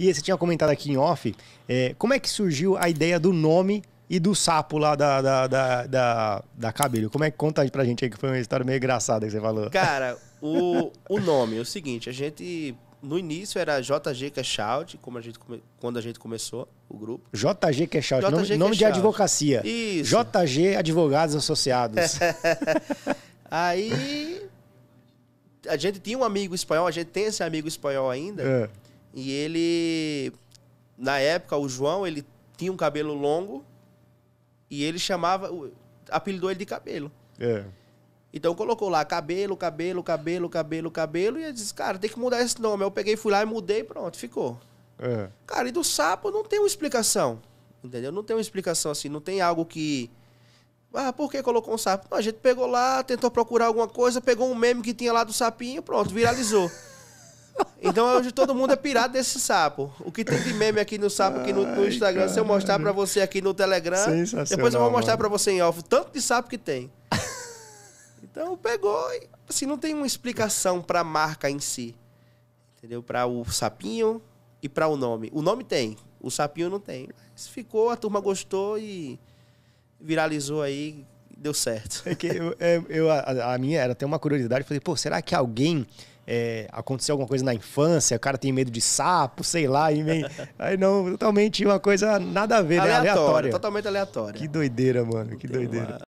E você tinha comentado aqui em off, é, como é que surgiu a ideia do nome e do sapo lá da, da, da, da, da cabelo? Como é que conta pra gente aí que foi uma história meio engraçada que você falou? Cara, o, o nome é o seguinte, a gente. No início era JG Cashout, como a gente quando a gente começou o grupo. JG Cashout, nome, Cash nome de advocacia. Isso. JG Advogados Associados. aí a gente tinha um amigo espanhol, a gente tem esse amigo espanhol ainda. É e ele, na época, o João, ele tinha um cabelo longo e ele chamava, apelidou ele de cabelo. É. Então colocou lá cabelo, cabelo, cabelo, cabelo, cabelo e ele disse, cara, tem que mudar esse nome. Eu peguei, fui lá e mudei, pronto, ficou. É. Cara, e do sapo não tem uma explicação, entendeu? Não tem uma explicação assim, não tem algo que ah, por que colocou um sapo? Não, a gente pegou lá, tentou procurar alguma coisa, pegou um meme que tinha lá do sapinho, pronto, viralizou. Então hoje todo mundo é pirado desse sapo. O que tem de meme aqui no sapo, aqui no, no Instagram, Ai, se eu mostrar pra você aqui no Telegram, depois eu vou mostrar mano. pra você em off, tanto de sapo que tem. Então pegou e assim, não tem uma explicação pra marca em si. Entendeu? Pra o sapinho e pra o nome. O nome tem, o sapinho não tem. Mas ficou, a turma gostou e viralizou aí, deu certo. É que eu, é, eu, a, a, minha era até uma curiosidade, falei, pô, será que alguém é, aconteceu alguma coisa na infância, o cara tem medo de sapo, sei lá, e vem, aí não, totalmente uma coisa nada a ver, né? aleatório né? Aleatória. Totalmente aleatória. Que doideira, mano, que doideira.